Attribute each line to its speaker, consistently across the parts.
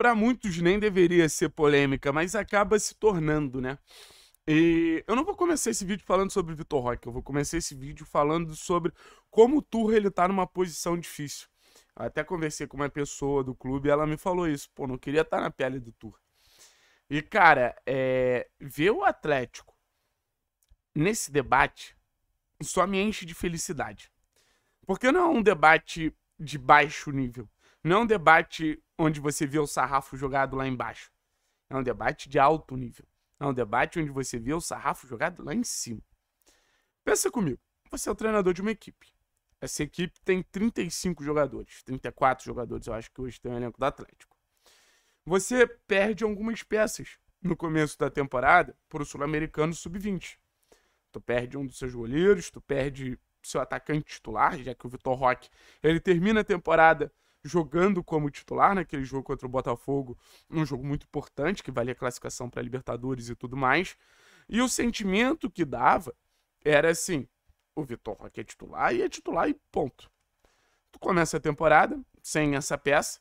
Speaker 1: para muitos nem deveria ser polêmica, mas acaba se tornando, né? E eu não vou começar esse vídeo falando sobre Vitor Roque, eu vou começar esse vídeo falando sobre como o Turra ele tá numa posição difícil. Eu até conversei com uma pessoa do clube e ela me falou isso, pô, não queria estar tá na pele do Turra. E cara, é... ver o Atlético nesse debate só me enche de felicidade. Porque não é um debate de baixo nível, não é um debate onde você vê o sarrafo jogado lá embaixo. É um debate de alto nível. É um debate onde você vê o sarrafo jogado lá em cima. Pensa comigo. Você é o treinador de uma equipe. Essa equipe tem 35 jogadores, 34 jogadores, eu acho que hoje tem o elenco do Atlético. Você perde algumas peças no começo da temporada para o Sul-Americano Sub-20. Tu perde um dos seus goleiros, tu perde seu atacante titular, já que o Vitor Roque ele termina a temporada jogando como titular naquele né, jogo contra o Botafogo, um jogo muito importante que valia classificação para Libertadores e tudo mais. E o sentimento que dava era assim: o Vitor Roque é titular e é titular e ponto. Tu começa a temporada sem essa peça,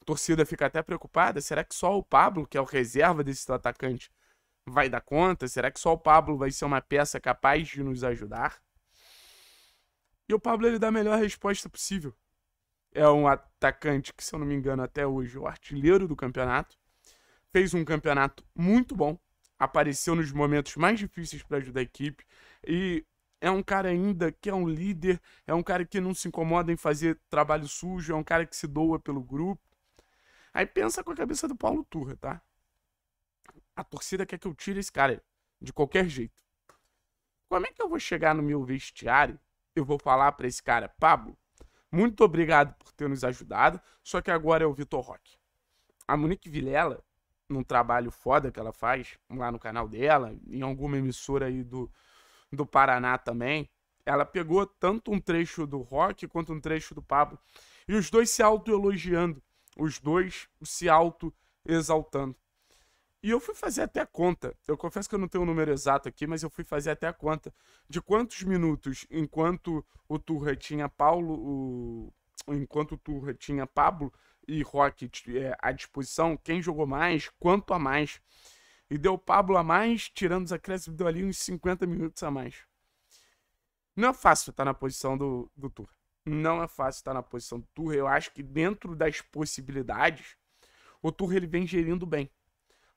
Speaker 1: a torcida fica até preocupada: será que só o Pablo, que é o reserva desse atacante, vai dar conta? Será que só o Pablo vai ser uma peça capaz de nos ajudar? E o Pablo ele dá a melhor resposta possível é um atacante que, se eu não me engano, até hoje é o artilheiro do campeonato. Fez um campeonato muito bom, apareceu nos momentos mais difíceis para ajudar a equipe e é um cara ainda que é um líder, é um cara que não se incomoda em fazer trabalho sujo, é um cara que se doa pelo grupo. Aí pensa com a cabeça do Paulo Turra, tá? A torcida quer que eu tire esse cara de qualquer jeito. Como é que eu vou chegar no meu vestiário? Eu vou falar para esse cara, Pablo, muito obrigado por ter nos ajudado. Só que agora é o Vitor Roque. A Monique Vilela, num trabalho foda que ela faz lá no canal dela, em alguma emissora aí do, do Paraná também, ela pegou tanto um trecho do rock quanto um trecho do Pablo. E os dois se auto-elogiando, os dois se auto-exaltando. E eu fui fazer até a conta. Eu confesso que eu não tenho o um número exato aqui, mas eu fui fazer até a conta de quantos minutos enquanto o Turra tinha Paulo, o... enquanto o Turra tinha Pablo e Rock é, à disposição, quem jogou mais, quanto a mais. E deu Pablo a mais, tirando os acréscimos, deu ali uns 50 minutos a mais. Não é fácil estar na posição do, do Turra. Não é fácil estar na posição do Turra. Eu acho que dentro das possibilidades, o Turra ele vem gerindo bem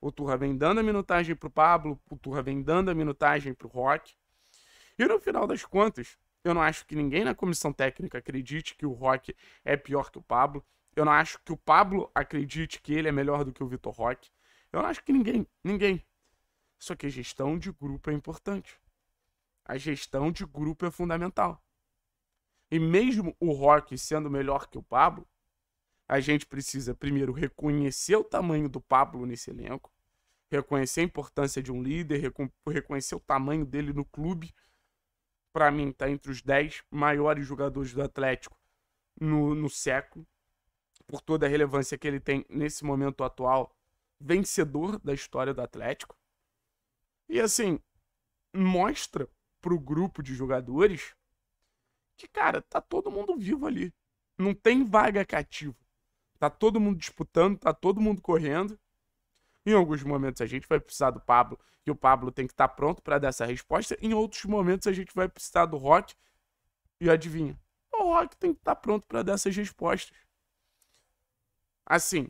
Speaker 1: o Turra vem dando a minutagem pro Pablo, o Turra vem dando a minutagem pro Rock. E no final das contas, eu não acho que ninguém na comissão técnica acredite que o Rock é pior que o Pablo. Eu não acho que o Pablo acredite que ele é melhor do que o Vitor Rock Eu não acho que ninguém, ninguém. Só que a gestão de grupo é importante. A gestão de grupo é fundamental. E mesmo o Rock sendo melhor que o Pablo, a gente precisa primeiro reconhecer o tamanho do Pablo nesse elenco, reconhecer a importância de um líder, reconhecer o tamanho dele no clube. Para mim, está entre os 10 maiores jogadores do Atlético no, no século, por toda a relevância que ele tem nesse momento atual, vencedor da história do Atlético. E assim, mostra para o grupo de jogadores que, cara, tá todo mundo vivo ali. Não tem vaga cativa Tá todo mundo disputando, tá todo mundo correndo. Em alguns momentos a gente vai precisar do Pablo, e o Pablo tem que estar tá pronto para dar essa resposta. Em outros momentos a gente vai precisar do Rock, e adivinha? O Rock tem que estar tá pronto para dar essas respostas. Assim,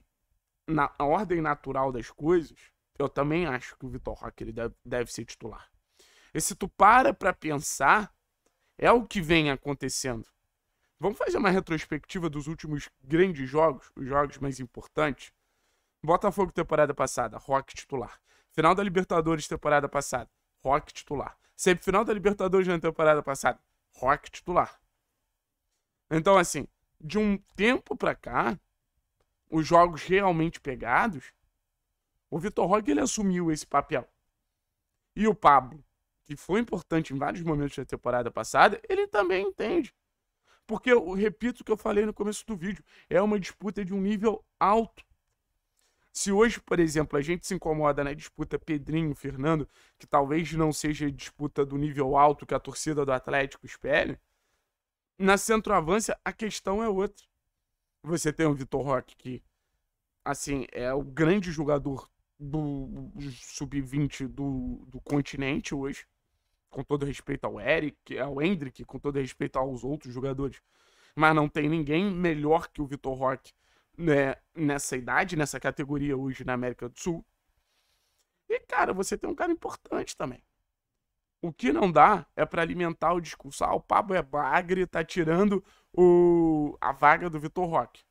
Speaker 1: na ordem natural das coisas, eu também acho que o Vitor Rock ele deve, deve ser titular. E se tu para para pensar, é o que vem acontecendo. Vamos fazer uma retrospectiva dos últimos grandes jogos, os jogos mais importantes. Botafogo temporada passada, Rock titular. Final da Libertadores temporada passada, Rock titular. Semifinal da Libertadores na temporada passada, Rock titular. Então, assim, de um tempo pra cá, os jogos realmente pegados, o Vitor Roque ele assumiu esse papel. E o Pablo, que foi importante em vários momentos da temporada passada, ele também entende porque eu repito o que eu falei no começo do vídeo, é uma disputa de um nível alto. Se hoje, por exemplo, a gente se incomoda na disputa Pedrinho, Fernando, que talvez não seja disputa do nível alto que a torcida do Atlético espere, na centroavança a questão é outra. Você tem o Vitor Roque, que assim, é o grande jogador do sub-20 do, do continente hoje com todo respeito ao Eric, ao Hendrick, com todo respeito aos outros jogadores, mas não tem ninguém melhor que o Vitor Roque né, nessa idade, nessa categoria hoje na América do Sul. E, cara, você tem um cara importante também. O que não dá é para alimentar o discurso. Ah, o Pablo é bagre, tá tirando o... a vaga do Vitor Roque.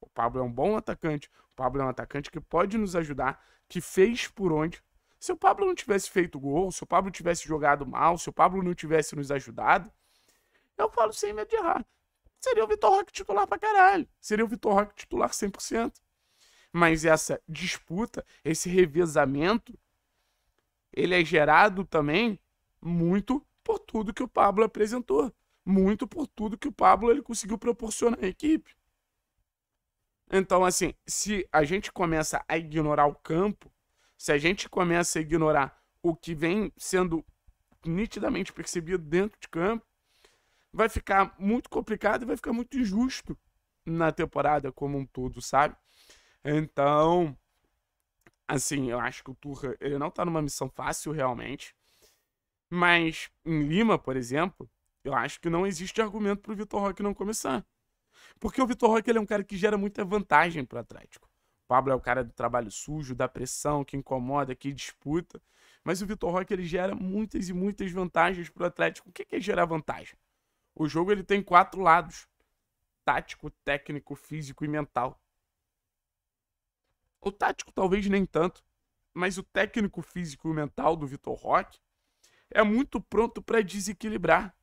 Speaker 1: O Pablo é um bom atacante. O Pablo é um atacante que pode nos ajudar, que fez por onde se o Pablo não tivesse feito gol, se o Pablo tivesse jogado mal, se o Pablo não tivesse nos ajudado, eu falo sem medo de errar. Seria o Vitor Roque titular pra caralho. Seria o Vitor Roque titular 100%. Mas essa disputa, esse revezamento, ele é gerado também muito por tudo que o Pablo apresentou. Muito por tudo que o Pablo ele conseguiu proporcionar à equipe. Então, assim, se a gente começa a ignorar o campo, se a gente começa a ignorar o que vem sendo nitidamente percebido dentro de campo, vai ficar muito complicado e vai ficar muito injusto na temporada como um todo, sabe? Então, assim, eu acho que o Turra ele não tá numa missão fácil realmente. Mas em Lima, por exemplo, eu acho que não existe argumento pro Vitor Roque não começar. Porque o Vitor Roque ele é um cara que gera muita vantagem pro Atlético. Pablo é o cara do trabalho sujo, da pressão, que incomoda, que disputa. Mas o Vitor Roque ele gera muitas e muitas vantagens para o Atlético. O que é gerar vantagem? O jogo ele tem quatro lados: tático, técnico, físico e mental. O tático talvez nem tanto, mas o técnico, físico e mental do Vitor Roque é muito pronto para desequilibrar.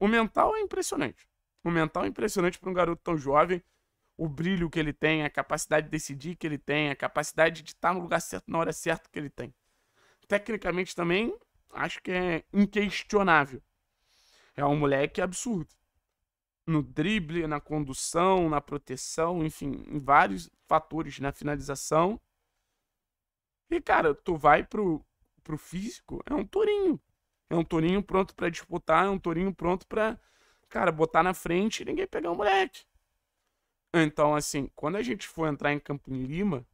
Speaker 1: O mental é impressionante. O mental é impressionante para um garoto tão jovem o brilho que ele tem, a capacidade de decidir que ele tem, a capacidade de estar tá no lugar certo na hora certa que ele tem. Tecnicamente também, acho que é inquestionável. É um moleque absurdo. No drible, na condução, na proteção, enfim, em vários fatores, na finalização. E, cara, tu vai pro, pro físico, é um tourinho. É um tourinho pronto para disputar, é um tourinho pronto para cara, botar na frente e ninguém pegar o moleque. Então, assim, quando a gente for entrar em campo em Lima,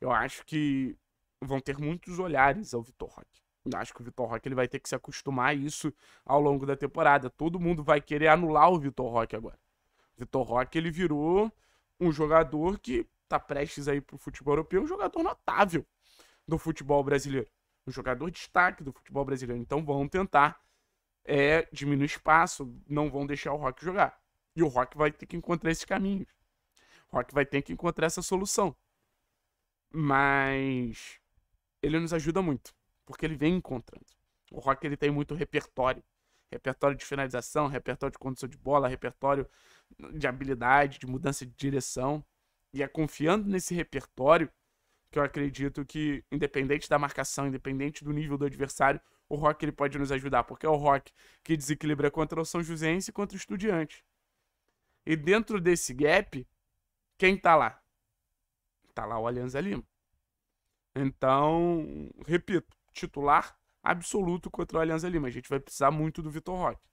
Speaker 1: eu acho que vão ter muitos olhares ao Vitor Roque. Eu acho que o Vitor Roque ele vai ter que se acostumar a isso ao longo da temporada. Todo mundo vai querer anular o Vitor Roque agora. O Vitor Roque ele virou um jogador que tá prestes aí pro futebol europeu, um jogador notável do futebol brasileiro. Um jogador destaque do futebol brasileiro. Então vão tentar é, diminuir espaço, não vão deixar o Roque jogar. E o Rock vai ter que encontrar esses caminhos. O Rock vai ter que encontrar essa solução. Mas ele nos ajuda muito, porque ele vem encontrando. O Rock ele tem muito repertório. Repertório de finalização, repertório de condução de bola, repertório de habilidade, de mudança de direção. E é confiando nesse repertório que eu acredito que, independente da marcação, independente do nível do adversário, o Rock ele pode nos ajudar, porque é o Rock que desequilibra contra o São Joséense e contra o Estudiante. E dentro desse gap, quem tá lá? Tá lá o Alianza Lima. Então, repito, titular absoluto contra o Alianza Lima. A gente vai precisar muito do Vitor Roque.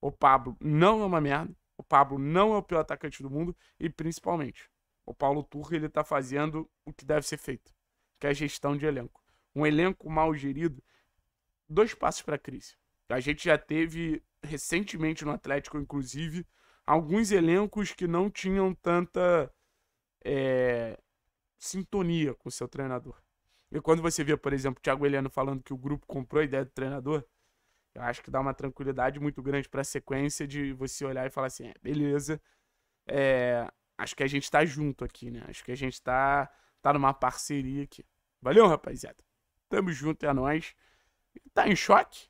Speaker 1: O Pablo não é uma merda. O Pablo não é o pior atacante do mundo. E principalmente, o Paulo Turra ele tá fazendo o que deve ser feito. Que é a gestão de elenco. Um elenco mal gerido, dois passos para crise. A gente já teve recentemente no Atlético, inclusive, alguns elencos que não tinham tanta é, sintonia com o seu treinador. E quando você vê, por exemplo, o Thiago Heleno falando que o grupo comprou a ideia do treinador, eu acho que dá uma tranquilidade muito grande para a sequência de você olhar e falar assim: é, beleza, é, acho que a gente está junto aqui, né? Acho que a gente está tá numa parceria aqui. Valeu, rapaziada. Tamo junto, é nóis. Tá em choque?